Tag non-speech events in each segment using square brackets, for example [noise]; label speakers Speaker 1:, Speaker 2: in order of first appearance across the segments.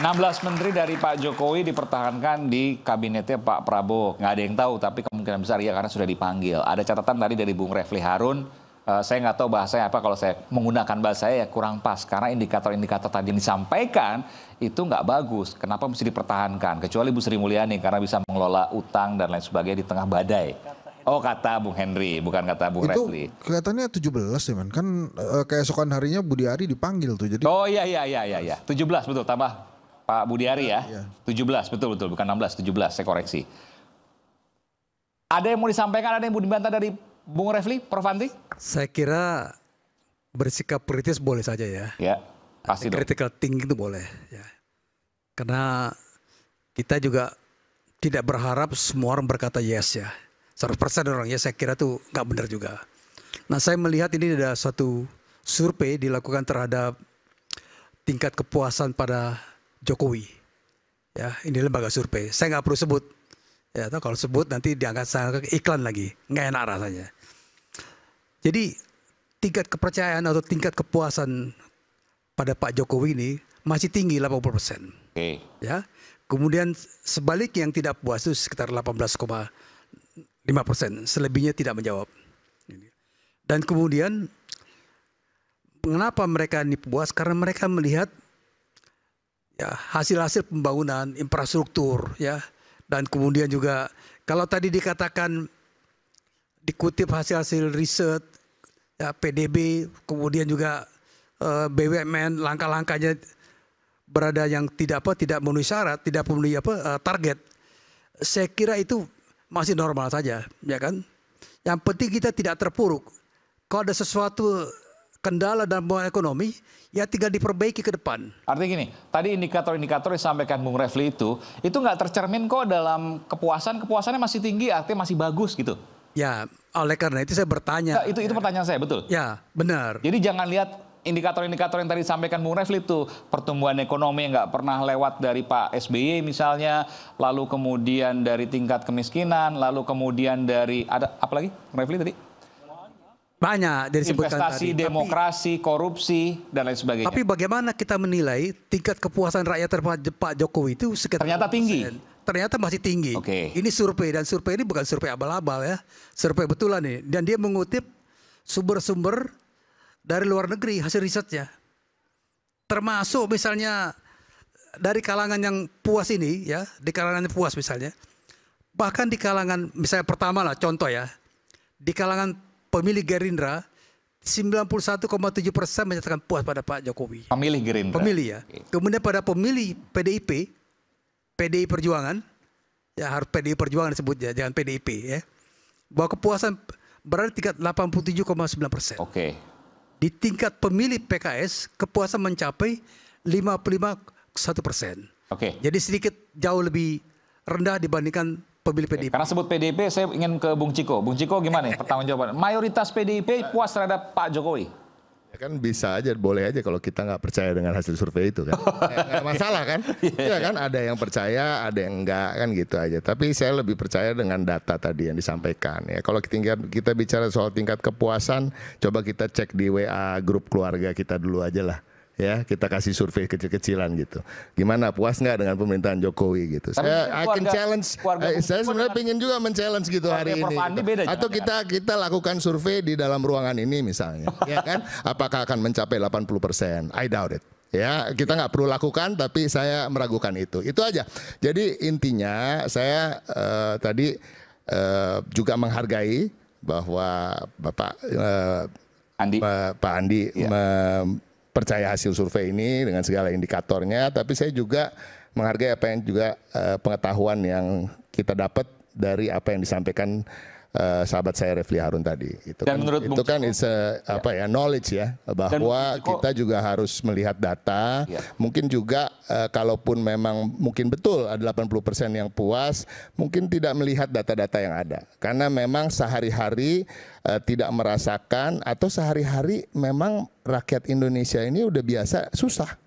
Speaker 1: 16 menteri dari Pak Jokowi dipertahankan di kabinetnya Pak Prabowo. Nggak ada yang tahu, tapi kemungkinan besar ya karena sudah dipanggil. Ada catatan tadi dari Bung Refli Harun, uh, saya nggak tahu bahasanya apa kalau saya menggunakan bahasa ya kurang pas. Karena indikator-indikator tadi yang disampaikan itu nggak bagus. Kenapa mesti dipertahankan? Kecuali Bu Sri Mulyani karena bisa mengelola utang dan lain sebagainya di tengah badai. Oh kata Bung Henry, bukan kata Bung itu Refli.
Speaker 2: Kelihatannya 17 ya man, kan eh, keesokan harinya Budi Ari dipanggil
Speaker 1: tuh. Jadi Oh iya iya iya iya iya. 17 betul tambah Pak Budiari ya. ya. 17 betul betul bukan 16 17 saya koreksi. Ada yang mau disampaikan ada yang mau dibantah dari
Speaker 3: Bung Refli, Prof Andi? Saya kira bersikap kritis boleh saja ya. Ya.
Speaker 4: Pasti critical
Speaker 3: thinking itu boleh ya. Karena kita juga tidak berharap semua orang berkata yes ya. 100% orang yes saya kira tuh nggak benar juga. Nah saya melihat ini ada satu survei dilakukan terhadap tingkat kepuasan pada Jokowi. Ya, ini lembaga survei. Saya nggak perlu sebut. Ya, atau kalau sebut nanti diangkat sangat iklan lagi, nggak enak rasanya. Jadi tingkat kepercayaan atau tingkat kepuasan pada Pak Jokowi ini masih tinggi 80 persen. Ya, kemudian sebalik yang tidak puas itu sekitar 18,5 persen. Selebihnya tidak menjawab. Dan kemudian mengapa mereka ini puas? Karena mereka melihat ya hasil-hasil pembangunan infrastruktur ya dan kemudian juga kalau tadi dikatakan dikutip hasil-hasil riset ya PDB kemudian juga eh, BUMN langkah-langkahnya berada yang tidak apa tidak memenuhi syarat tidak memenuhi apa eh, target saya kira itu masih normal saja ya kan yang penting kita tidak terpuruk kalau ada sesuatu kendala dalam ekonomi ya tinggal
Speaker 1: diperbaiki ke depan. Artinya gini, tadi indikator-indikator yang disampaikan Bung Refli itu, itu nggak tercermin kok dalam kepuasan, kepuasannya masih tinggi, artinya masih bagus gitu. Ya, oleh karena itu saya bertanya. Nah, itu itu pertanyaan saya, betul? Ya, benar. Jadi jangan lihat indikator-indikator yang tadi disampaikan Bung Refli itu, pertumbuhan ekonomi yang nggak pernah lewat dari Pak SBY misalnya, lalu kemudian dari tingkat kemiskinan, lalu kemudian dari, ada apa lagi Bung Refli tadi? Banyak dari sebutkan Investasi, demokrasi, tapi, korupsi, dan lain sebagainya. Tapi
Speaker 3: bagaimana kita menilai tingkat kepuasan rakyat terhadap Pak Jokowi itu sekitar Ternyata tinggi. Ternyata masih tinggi. Okay. Ini survei, dan survei ini bukan survei abal-abal ya. Survei betulan nih. Dan dia mengutip sumber-sumber dari luar negeri hasil risetnya. Termasuk misalnya dari kalangan yang puas ini ya, di kalangan yang puas misalnya. Bahkan di kalangan misalnya pertama lah contoh ya. Di kalangan pemilih Gerindra 91,7 persen menyatakan puas pada Pak Jokowi.
Speaker 1: Pemilih Gerindra. Pemilih ya.
Speaker 3: Kemudian pada pemilih PDIP, PDI Perjuangan, ya harus PDI Perjuangan disebutnya, jangan PDIP ya. Bahwa kepuasan berada di tingkat 87,9 persen. Oke. Di tingkat pemilih PKS, kepuasan mencapai 55,1 persen. Oke. Jadi sedikit jauh lebih rendah dibandingkan pemilih PDIP. Karena sebut PDIP, saya ingin ke Bung Ciko. Bung Ciko gimana ya pertanggung
Speaker 1: jawaban? Mayoritas PDIP puas terhadap Pak Jokowi?
Speaker 5: Ya kan bisa aja, boleh aja kalau kita nggak percaya dengan hasil survei itu kan. [laughs] eh,
Speaker 1: masalah kan? Iya, iya. iya kan, ada yang percaya, ada yang
Speaker 5: enggak kan gitu aja. Tapi saya lebih percaya dengan data tadi yang disampaikan ya. Kalau tingkat kita bicara soal tingkat kepuasan, coba kita cek di WA grup keluarga kita dulu aja lah ya kita kasih survei kecil-kecilan gitu. Gimana puas nggak dengan pemerintahan Jokowi gitu? saya keluarga, I can challenge. Eh, saya sebenarnya pengen juga men gitu hari ini. Gitu. Beda Atau kita kita lakukan survei di dalam ruangan ini misalnya, [laughs] ya kan? Apakah akan mencapai 80 persen? I doubt it. Ya, kita nggak perlu lakukan, tapi saya meragukan itu. Itu aja. Jadi intinya saya uh, tadi uh, juga menghargai bahwa Bapak uh, Andi. Pak Andi ya percaya hasil survei ini dengan segala indikatornya, tapi saya juga menghargai apa yang juga uh, pengetahuan yang kita dapat dari apa yang disampaikan uh, sahabat saya Refli Harun tadi. Itu Dan kan, menurut itu kan it's a, apa ya knowledge ya bahwa Dan kita juga harus melihat data. Ya. Mungkin juga uh, kalaupun memang mungkin betul ada 80% yang puas, mungkin tidak melihat data-data yang ada karena memang sehari-hari uh, tidak merasakan atau sehari-hari memang rakyat Indonesia ini udah biasa susah.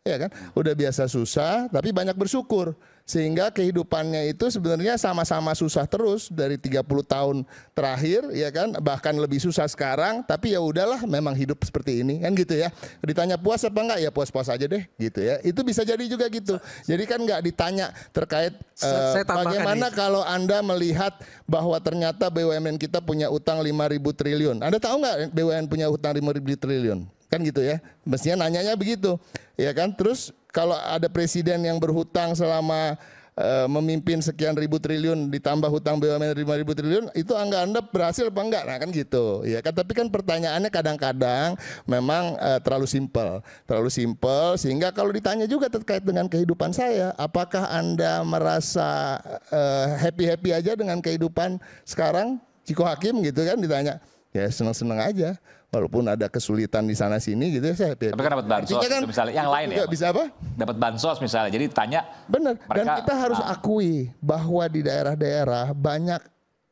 Speaker 5: Ya kan? Udah biasa susah tapi banyak bersyukur sehingga kehidupannya itu sebenarnya sama-sama susah terus dari 30 tahun terakhir ya kan bahkan lebih susah sekarang tapi ya udahlah memang hidup seperti ini kan gitu ya ditanya puas apa enggak ya puas-puas aja deh gitu ya itu bisa jadi juga gitu jadi kan enggak ditanya terkait uh, bagaimana ini. kalau anda melihat bahwa ternyata BUMN kita punya utang 5.000 triliun Anda tahu enggak BUMN punya utang 5.000 triliun kan gitu ya mestinya nanyanya begitu ya kan terus kalau ada presiden yang berhutang selama uh, memimpin sekian ribu triliun ditambah hutang BUMN lima ribu triliun itu angka anda berhasil apa enggak nah kan gitu ya kan tapi kan pertanyaannya kadang-kadang memang uh, terlalu simpel terlalu simpel sehingga kalau ditanya juga terkait dengan kehidupan saya apakah anda merasa uh, eh, happy happy aja dengan kehidupan sekarang Ciko Hakim gitu kan ditanya ya senang-senang aja walaupun ada kesulitan di sana sini gitu ya saya tapi kan dapat bansos kan, misalnya yang lain ya
Speaker 1: bisa apa dapat bansos misalnya jadi tanya
Speaker 5: benar dan kita harus ah. akui bahwa di daerah-daerah banyak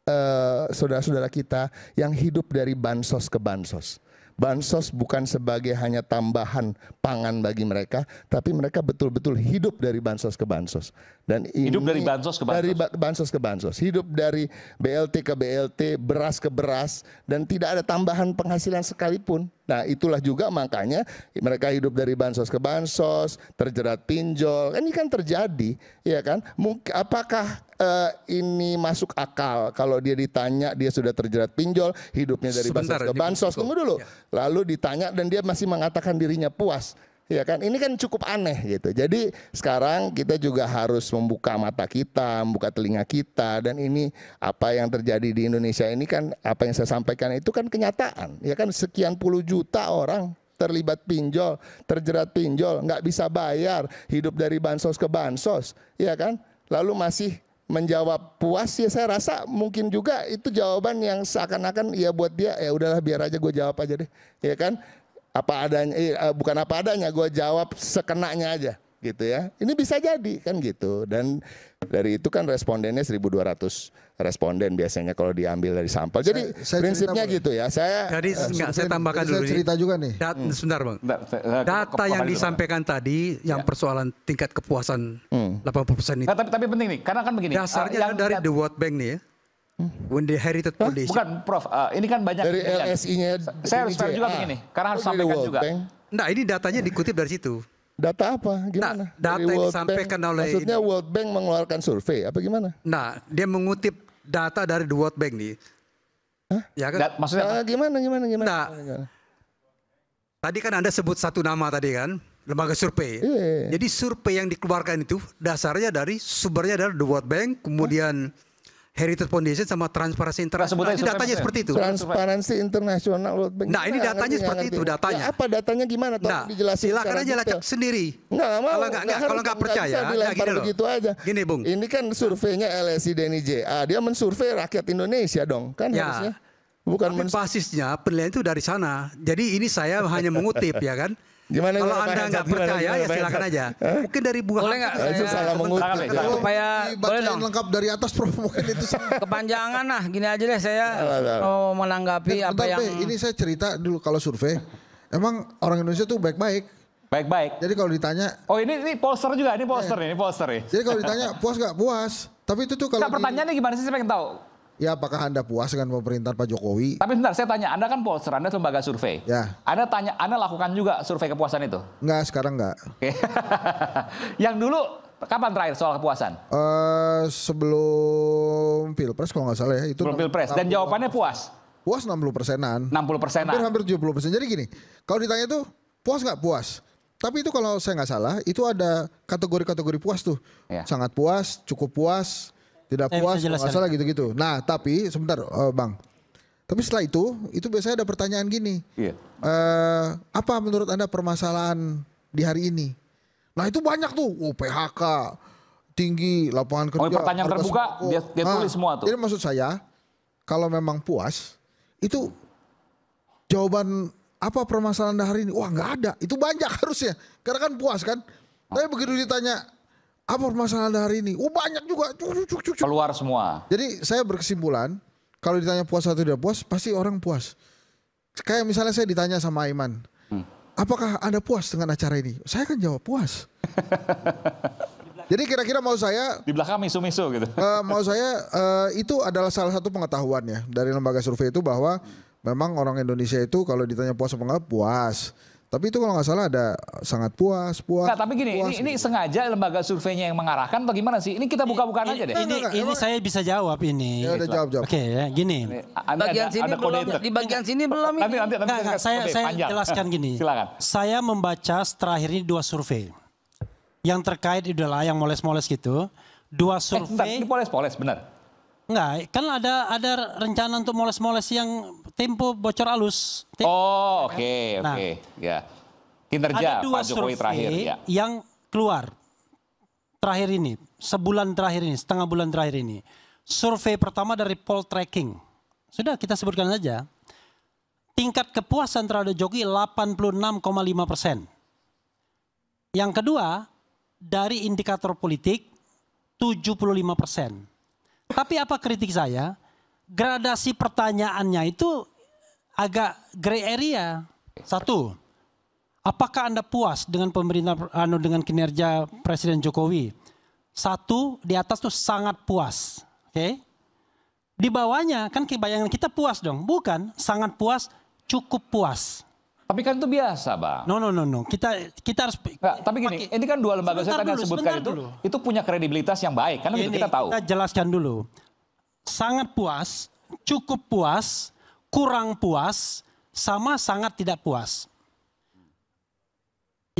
Speaker 5: saudara uh, eh, saudara -saudara kita yang hidup dari bansos ke bansos Bansos bukan sebagai hanya tambahan pangan bagi mereka, tapi mereka betul-betul hidup dari bansos ke bansos. Dan ini hidup dari bansos ke bansos. Dari bansos ke bansos, hidup dari BLT ke BLT, beras ke beras dan tidak ada tambahan penghasilan sekalipun. Nah itulah juga makanya mereka hidup dari bansos ke bansos, terjerat pinjol. Kan ini kan terjadi, ya kan? Mungkin apakah uh, ini masuk akal kalau dia ditanya dia sudah terjerat pinjol, hidupnya dari Sebentar, bansos ke bansos. Tunggu dulu. Ya. Lalu ditanya dan dia masih mengatakan dirinya puas. Ya kan, ini kan cukup aneh gitu. Jadi sekarang kita juga harus membuka mata kita, membuka telinga kita, dan ini apa yang terjadi di Indonesia ini kan apa yang saya sampaikan itu kan kenyataan. Ya kan, sekian puluh juta orang terlibat pinjol, terjerat pinjol, nggak bisa bayar, hidup dari bansos ke bansos, ya kan? Lalu masih menjawab puas ya saya rasa mungkin juga itu jawaban yang seakan-akan ya buat dia ya udahlah biar aja gue jawab aja deh ya kan apa adanya iya, eh, bukan apa adanya gue jawab sekenanya aja gitu ya ini bisa jadi kan gitu dan dari itu kan respondennya 1200 responden biasanya kalau diambil dari sampel jadi saya, saya prinsipnya
Speaker 3: gitu ya saya jadi uh, enggak, saya tambahkan dulu saya cerita juga nih Dat, hmm. sebentar bang data yang disampaikan tadi yang ya. persoalan tingkat kepuasan hmm. 80 persen itu nah, tapi tapi penting nih karena kan begini dasarnya uh, yang, dari the World Bank nih ya When Heritage inherited foundation. Bukan, Prof. Uh, ini kan banyak. Dari LSI-nya.
Speaker 5: Saya harus fair juga begini, karena harus oh, sampaikan juga.
Speaker 3: Nah, ini datanya dikutip dari situ. Data apa? Gimana? Nah, data dari yang disampaikan Bank, oleh... Maksudnya World
Speaker 5: Bank mengeluarkan
Speaker 3: survei, apa gimana? Nah, dia mengutip data dari The World Bank nih. Hah? Ya kan? Dat, maksudnya nah,
Speaker 5: gimana, gimana, gimana? Nah,
Speaker 3: gimana? Tadi kan Anda sebut satu nama tadi kan? lembaga survei. Yeah. Iya, iya. Jadi survei yang dikeluarkan itu dasarnya dari sumbernya dari The World Bank, kemudian Hah? Heritage Foundation sama Transparency internasional. Nah, ini datanya ya? seperti itu. Transparansi
Speaker 5: internasional. Nah, ini datanya seperti itu datanya. Ya,
Speaker 3: apa datanya gimana? Tolong nah,
Speaker 5: dijelasin. Silakan aja lacak sendiri.
Speaker 3: Enggak, mau. Kalau enggak, enggak, kalau enggak percaya, enggak gini loh. Begitu
Speaker 5: aja. Gini, Bung. Ini kan surveinya LSI J. Ah, Dia mensurvei rakyat Indonesia dong, kan ya. harusnya. Bukan
Speaker 3: Tapi basisnya penilaian itu dari sana. Jadi ini saya hanya mengutip ya kan. Gimana kalau anda nggak percaya ya silakan aja. Mungkin dari buah boleh nggak? Saya, salah mengutip. Supaya
Speaker 2: boleh dong. lengkap dari atas prof mungkin itu. [laughs] Kepanjangan nah, gini aja deh saya mau menanggapi eh, apa yang. Ini saya cerita dulu kalau survei. Emang orang Indonesia tuh baik-baik.
Speaker 1: Baik-baik. Jadi kalau ditanya, oh ini ini poster juga, ini poster yeah. nih, ini poster nih. Jadi kalau ditanya [laughs] puas gak
Speaker 2: puas, tapi itu tuh
Speaker 1: kalau nah, pertanyaannya gimana sih saya pengen tahu. Ya apakah Anda puas dengan pemerintahan Pak Jokowi? Tapi sebentar saya tanya, Anda kan pollster, Anda lembaga survei. Ya. Anda tanya, Anda lakukan juga survei kepuasan itu?
Speaker 2: Enggak, sekarang enggak.
Speaker 1: Oke. [laughs] yang dulu kapan terakhir soal kepuasan? Uh,
Speaker 2: sebelum Pilpres kalau nggak salah ya. Itu sebelum Pilpres dan jawabannya puas? Puas 60 persenan. 60 persenan. Hampir, hampir 70 persen. Jadi gini, kalau ditanya tuh puas nggak puas? Tapi itu kalau saya nggak salah, itu ada kategori-kategori puas tuh. Ya. Sangat puas, cukup puas, tidak eh, puas nggak salah gitu-gitu nah tapi sebentar uh, bang tapi setelah itu itu biasanya ada pertanyaan gini iya. Uh, apa menurut anda permasalahan di hari ini nah itu banyak tuh oh, PHK tinggi lapangan kerja oh, pertanyaan terbuka sepuluh. dia, dia nah, tulis semua tuh jadi maksud saya kalau memang puas itu jawaban apa permasalahan di hari ini wah nggak ada itu banyak [laughs] harusnya karena kan puas kan tapi begitu ditanya apa permasalahan hari ini? Oh banyak juga.
Speaker 1: Cuk, cuk, cuk, cuk. Keluar semua.
Speaker 2: Jadi saya berkesimpulan kalau ditanya puas atau tidak puas, pasti orang puas. Kayak misalnya saya ditanya sama Aiman, hmm. apakah anda puas dengan acara ini? Saya kan jawab puas. Jadi kira-kira mau saya di belakang misu-misu gitu. Uh, mau saya uh, itu adalah salah satu pengetahuan ya dari lembaga survei itu bahwa memang orang Indonesia itu kalau ditanya puas apa enggak puas. Tapi itu kalau nggak salah ada
Speaker 4: sangat puas, puas. Nah, tapi gini, puas, ini, ini
Speaker 1: gitu. sengaja lembaga surveinya yang mengarahkan atau gimana sih? Ini kita buka-bukaan
Speaker 3: aja deh. Ini, ini, ini
Speaker 4: saya bisa jawab ini. Ya udah jawab-jawab. Oke, ya, gini. Ini, bagian ada, sini ada belum, di
Speaker 3: bagian sini belum ini. Nanti,
Speaker 4: nanti, nanti, nanti, saya, saya jelaskan gini. Silakan. Saya membaca terakhir ini dua survei. Yang terkait adalah yang moles-moles gitu. Dua eh, survei. Eh, ini moles-moles, benar. Enggak, kan ada ada rencana untuk moles-moles yang tempo bocor alus. oh, oke, okay, nah, oke. Okay. Ya. Kinerja ada dua Pak Jokowi terakhir ya. yang keluar terakhir ini, sebulan terakhir ini, setengah bulan terakhir ini. Survei pertama dari poll tracking. Sudah kita sebutkan saja. Tingkat kepuasan terhadap Jokowi 86,5 persen. Yang kedua, dari indikator politik 75 persen. Tapi apa kritik saya? gradasi pertanyaannya itu agak gray area. Satu, apakah Anda puas dengan pemerintah anu dengan kinerja Presiden Jokowi? Satu di atas tuh sangat puas, oke? Okay? Di bawahnya kan kebayangan kita puas dong, bukan sangat puas, cukup puas. Tapi kan itu biasa, Bang. No, no, no, no. Kita
Speaker 1: kita harus Nggak, tapi gini, pakai. ini kan dua lembaga saya tadi sebutkan itu dulu. itu punya kredibilitas yang baik karena ini, iya, itu iya, kita iya. tahu. Kita
Speaker 4: jelaskan dulu sangat puas, cukup puas, kurang puas, sama sangat tidak puas.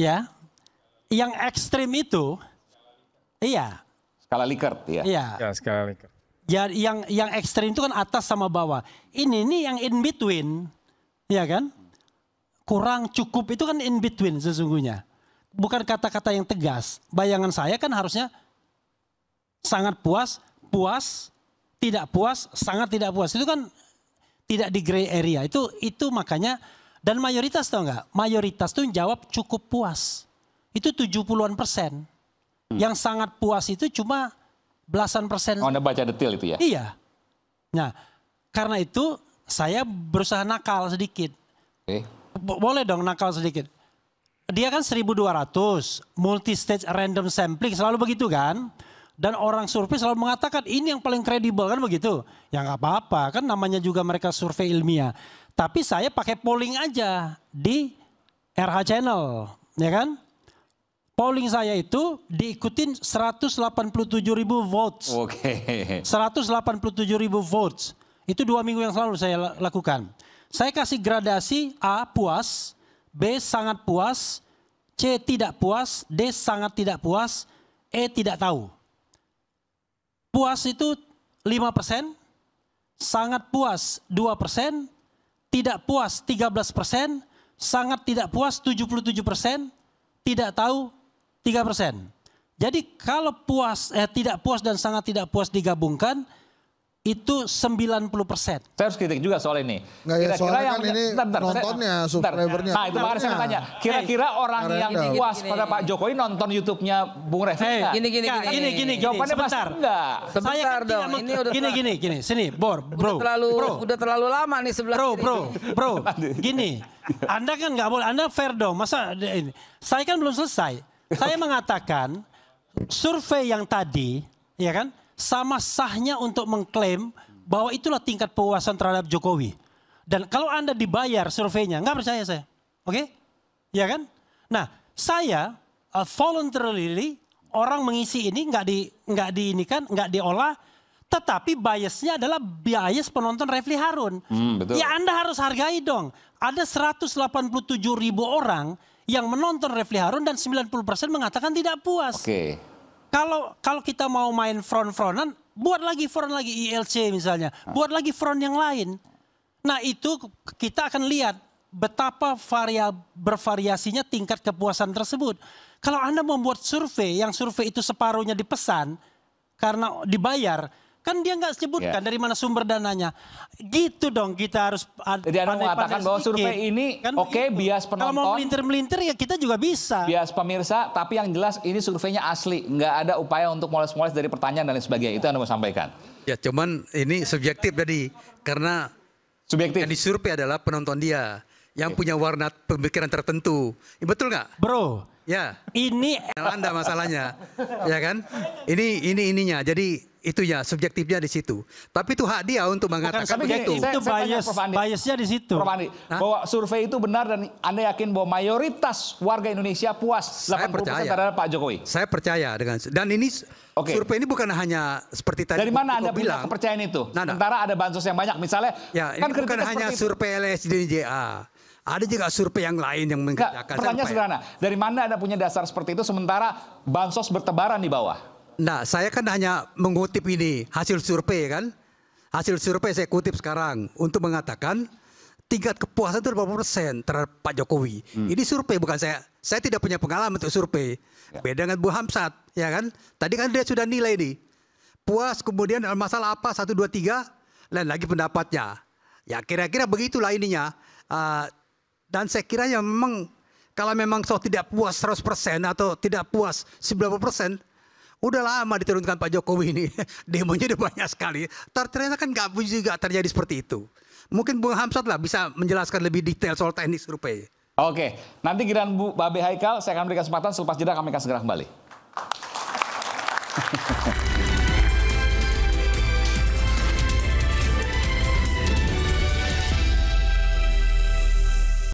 Speaker 4: Ya, yang ekstrim itu, iya. Skala Likert ya. Iya. Ya, skala Likert. Ya, yang yang ekstrim itu kan atas sama bawah. Ini nih yang in between, ya kan? Kurang cukup itu kan in between sesungguhnya. Bukan kata-kata yang tegas. Bayangan saya kan harusnya sangat puas, puas, tidak puas, sangat tidak puas. Itu kan tidak di gray area. Itu itu makanya dan mayoritas tau nggak? Mayoritas tuh jawab cukup puas. Itu 70-an persen. Hmm. Yang sangat puas itu cuma belasan persen. Oh, Anda baca detail itu ya? Iya. Nah, karena itu saya berusaha nakal sedikit. Okay. Boleh dong nakal sedikit. Dia kan 1200, multi stage random sampling selalu begitu kan? dan orang survei selalu mengatakan ini yang paling kredibel kan begitu. Ya nggak apa-apa kan namanya juga mereka survei ilmiah. Tapi saya pakai polling aja di RH channel, ya kan? Polling saya itu diikutin 187 ribu votes.
Speaker 1: Oke. Okay.
Speaker 4: 187 ribu votes. Itu dua minggu yang selalu saya lakukan. Saya kasih gradasi A puas, B sangat puas, C tidak puas, D sangat tidak puas, E tidak tahu. Puas itu 5 persen, sangat puas 2 persen, tidak puas 13 persen, sangat tidak puas 77 persen, tidak tahu 3 persen. Jadi kalau puas eh, tidak puas dan sangat tidak puas digabungkan, itu 90 persen. Saya harus kritik juga soal ini. Nggak, ya, kira-kira ya, soalnya yang kan ini bentar, bentar, nontonnya, subscribernya. Nah itu makanya saya tanya, kira-kira hey, orang gini, yang gini, puas pada Pak
Speaker 1: Jokowi nonton YouTube-nya Bung Refli hey, gini, gini, gini, gini, gini, gini, jawabannya sebentar. enggak. Sebentar saya kan dong, ini udah gini,
Speaker 4: gini, gini, sini, Bor, bro. Udah terlalu, bro. udah terlalu lama nih sebelah Bro, bro, bro, gini, Anda kan nggak boleh, Anda fair dong, masa ini. Saya kan belum selesai. Saya mengatakan, survei yang tadi, ya kan, sama sahnya untuk mengklaim bahwa itulah tingkat puasan terhadap Jokowi. Dan kalau Anda dibayar surveinya, nggak percaya saya. Oke? Okay? Ya kan? Nah, saya uh, voluntarily orang mengisi ini nggak di nggak di ini kan nggak diolah tetapi biasnya adalah bias penonton Refli Harun. Hmm, Ya Anda harus hargai dong. Ada 187 ribu orang yang menonton Refli Harun dan 90% mengatakan tidak puas. Okay. Kalau kalau kita mau main front-frontan, buat lagi front lagi ILC misalnya, ah. buat lagi front yang lain. Nah itu kita akan lihat betapa varia, bervariasinya tingkat kepuasan tersebut. Kalau Anda membuat survei yang survei itu separuhnya dipesan karena dibayar, Kan dia nggak sebutkan yeah. dari mana sumber dananya. Gitu dong kita harus Jadi anu Anda mengatakan bahwa sedikit. survei ini kan oke okay, gitu. bias penonton. Kalau mau melintir-melintir ya kita juga bisa.
Speaker 1: Bias pemirsa, tapi yang jelas ini surveinya asli. Nggak ada upaya untuk moles-moles dari pertanyaan dan lain sebagainya.
Speaker 3: Itu yang Anda mau sampaikan. Ya cuman ini subjektif tadi. Karena subjektif. yang disurvei adalah penonton dia. Yang okay. punya warna pemikiran tertentu. Ya, betul nggak? Bro, Ya. Ini anda masalahnya. ya kan? Ini ini ininya. Jadi itu ya subjektifnya di situ. Tapi itu hak dia untuk mengatakan Bukan, begitu. saya, itu saya, bias, Andi. biasnya di situ. Prof. Andi,
Speaker 1: bahwa survei itu benar dan Anda yakin bahwa mayoritas warga Indonesia
Speaker 3: puas saya 80% percaya. terhadap Pak Jokowi. Saya percaya dengan dan ini okay. survei ini bukan hanya seperti tadi. Dari mana Anda bilang, kepercayaan itu? Nada.
Speaker 1: Sementara ada bansos yang banyak misalnya. Ya, kan bukan hanya
Speaker 3: survei JA. Ada juga survei yang lain yang mengerjakan. pertanyaan sederhana, dari mana Anda punya dasar seperti itu sementara bansos bertebaran di bawah? Nah, saya kan hanya mengutip ini hasil survei kan. Hasil survei saya kutip sekarang untuk mengatakan tingkat kepuasan itu berapa persen terhadap Pak Jokowi. Hmm. Ini survei bukan saya. Saya tidak punya pengalaman untuk survei. Ya. Beda dengan Bu Hamsat, ya kan? Tadi kan dia sudah nilai nih. Puas kemudian masalah apa satu dua tiga Lain lagi pendapatnya. Ya kira-kira begitulah ininya. Uh, dan saya kira ya memang kalau memang so tidak puas 100% atau tidak puas 90% Udah lama diturunkan Pak Jokowi ini. [laughs] Demonya udah banyak sekali. Ternyata kan nggak juga terjadi seperti itu. Mungkin Bung Hamsat lah bisa menjelaskan lebih detail soal teknis survei. Oke, nanti giliran Bu Babe Haikal, saya akan
Speaker 1: berikan kesempatan selepas jeda kami akan segera kembali. [laughs]